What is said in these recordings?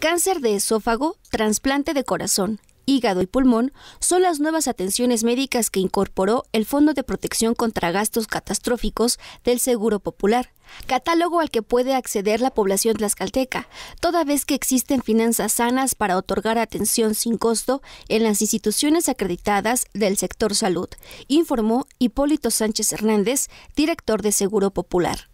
Cáncer de esófago, trasplante de corazón, hígado y pulmón son las nuevas atenciones médicas que incorporó el Fondo de Protección contra Gastos Catastróficos del Seguro Popular, catálogo al que puede acceder la población tlaxcalteca, toda vez que existen finanzas sanas para otorgar atención sin costo en las instituciones acreditadas del sector salud, informó Hipólito Sánchez Hernández, director de Seguro Popular.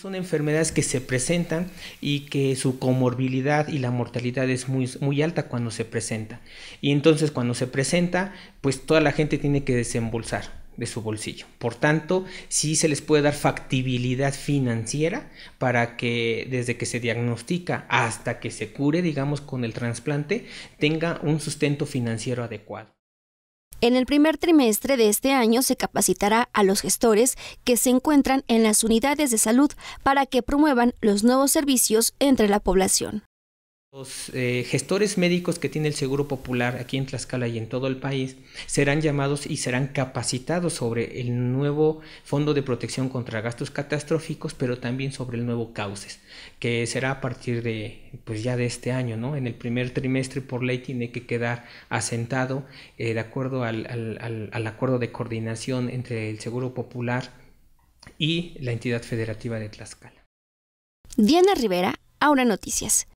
Son enfermedades que se presentan y que su comorbilidad y la mortalidad es muy, muy alta cuando se presenta. Y entonces cuando se presenta, pues toda la gente tiene que desembolsar de su bolsillo. Por tanto, sí se les puede dar factibilidad financiera para que desde que se diagnostica hasta que se cure, digamos, con el trasplante, tenga un sustento financiero adecuado. En el primer trimestre de este año se capacitará a los gestores que se encuentran en las unidades de salud para que promuevan los nuevos servicios entre la población. Los eh, gestores médicos que tiene el Seguro Popular aquí en Tlaxcala y en todo el país serán llamados y serán capacitados sobre el nuevo Fondo de Protección contra Gastos Catastróficos, pero también sobre el nuevo Cauces, que será a partir de, pues ya de este año, ¿no? En el primer trimestre por ley tiene que quedar asentado eh, de acuerdo al, al acuerdo de coordinación entre el Seguro Popular y la entidad federativa de Tlaxcala. Diana Rivera, Aura Noticias.